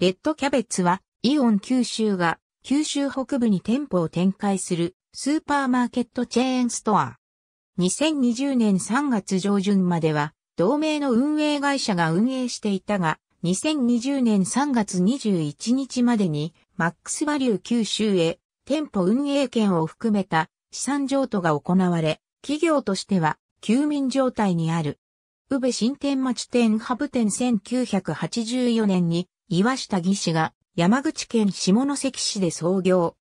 レッドキャベツは、イオン九州が、九州北部に店舗を展開する、スーパーマーケットチェーンストア。2020年3月上旬までは、同盟の運営会社が運営していたが、2020年3月21日までに、マックスバリュー九州へ、店舗運営権を含めた資産譲渡が行われ、企業としては、休眠状態にある。宇部新天町店ハブ店1984年に岩下義士が山口県下関市で創業。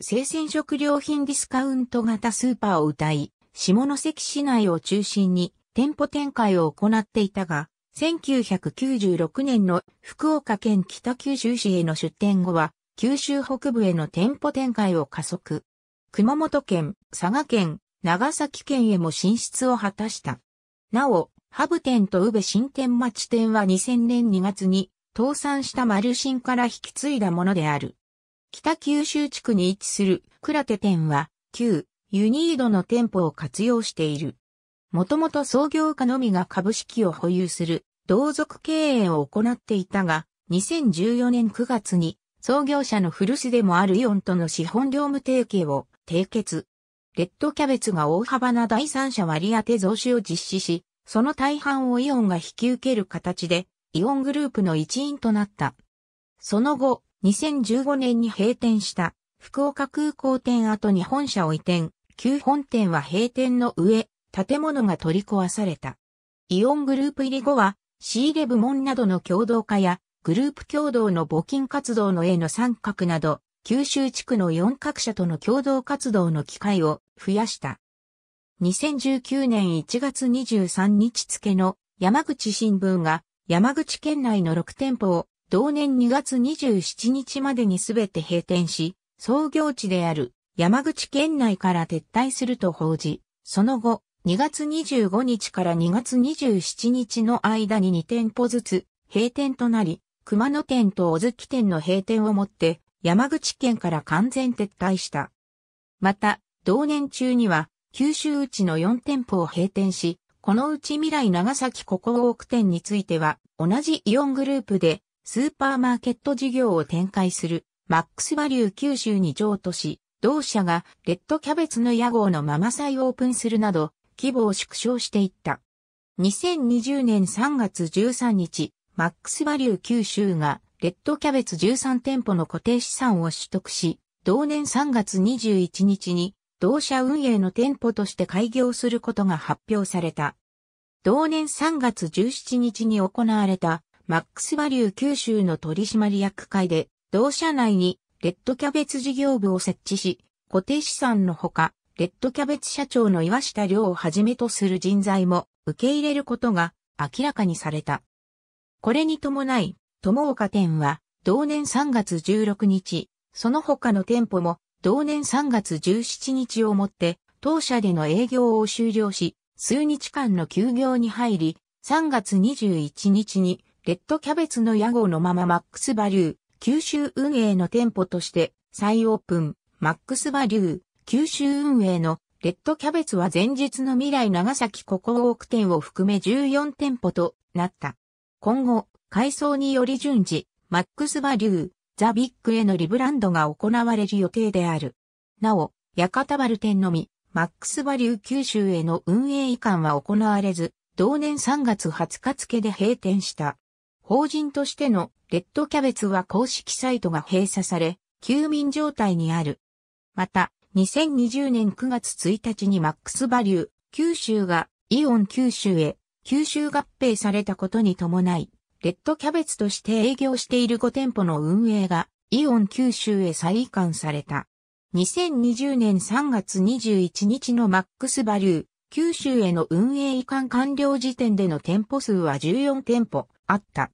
生鮮食料品ディスカウント型スーパーを歌い、下関市内を中心に店舗展開を行っていたが、1996年の福岡県北九州市への出店後は、九州北部への店舗展開を加速。熊本県、佐賀県、長崎県へも進出を果たした。なお、ハブ店と宇部新店町店は2000年2月に倒産した丸新から引き継いだものである。北九州地区に位置する倉手店は、旧ユニードの店舗を活用している。もともと創業家のみが株式を保有する同族経営を行っていたが、2014年9月に創業者の古巣でもあるイオンとの資本業務提携を締結。レッドキャベツが大幅な第三者割当増資を実施し、その大半をイオンが引き受ける形でイオングループの一員となった。その後、2015年に閉店した福岡空港店跡に本社を移転、旧本店は閉店の上、建物が取り壊された。イオングループ入り後は、仕入れ部門などの共同化や、グループ共同の募金活動のへの参画など、九州地区の4各社との共同活動の機会を増やした。2019年1月23日付の山口新聞が山口県内の6店舗を同年2月27日までにすべて閉店し、創業地である山口県内から撤退すると報じ、その後、2月25日から2月27日の間に2店舗ずつ閉店となり、熊野店と小月店の閉店をもって山口県から完全撤退した。また、同年中には九州内の4店舗を閉店し、このうち未来長崎ココウーク店については、同じイオングループでスーパーマーケット事業を展開するマックスバリュー九州に譲渡し、同社がレッドキャベツの屋号のママサイオープンするなど、規模を縮小していった。2020年3月13日、マックスバリュー九州がレッドキャベツ13店舗の固定資産を取得し、同年3月21日に同社運営の店舗として開業することが発表された。同年3月17日に行われたマックスバリュー九州の取締役会で、同社内にレッドキャベツ事業部を設置し、固定資産のほか、レッドキャベツ社長の岩下良をはじめとする人材も受け入れることが明らかにされた。これに伴い、友岡店は同年3月16日、その他の店舗も同年3月17日をもって、当社での営業を終了し、数日間の休業に入り、3月21日に、レッドキャベツの屋号のままマックスバリュー、九州運営の店舗として再オープン、マックスバリュー、九州運営のレッドキャベツは前日の未来長崎ココウーク店を含め14店舗となった。今後、改装により順次、マックスバリュー、ザ・ビッグへのリブランドが行われる予定である。なお、屋形丸店のみ、マックスバリュー九州への運営移管は行われず、同年3月20日付で閉店した。法人としてのレッドキャベツは公式サイトが閉鎖され、休眠状態にある。また、2020年9月1日にマックスバリュー、九州がイオン九州へ、九州合併されたことに伴い、レッドキャベツとして営業している5店舗の運営が、イオン九州へ再移管された。2020年3月21日のマックスバリュー、九州への運営移管完了時点での店舗数は14店舗あった。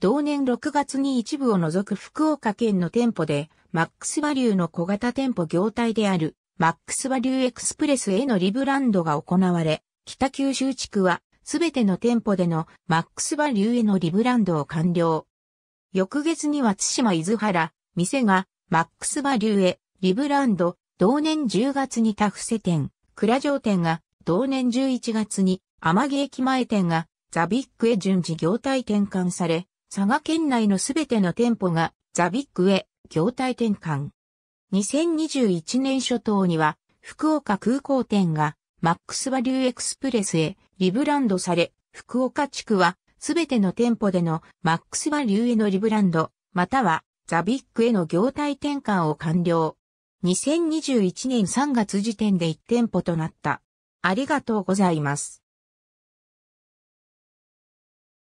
同年6月に一部を除く福岡県の店舗で、マックスバリューの小型店舗業態である、マックスバリューエクスプレスへのリブランドが行われ、北九州地区はすべての店舗でのマックスバリューへのリブランドを完了。翌月には津島伊豆原、店がマックスバリューへリブランド、同年10月にタフセ店、倉城店が、同年11月に天城駅前店がザビックへ順次業態転換され、佐賀県内のすべての店舗がザビックへ業態転換。2021年初頭には福岡空港店がマックスバリューエクスプレスへリブランドされ、福岡地区はすべての店舗でのマックスバリューへのリブランド、またはザビックへの業態転換を完了。2021年3月時点で1店舗となった。ありがとうございます。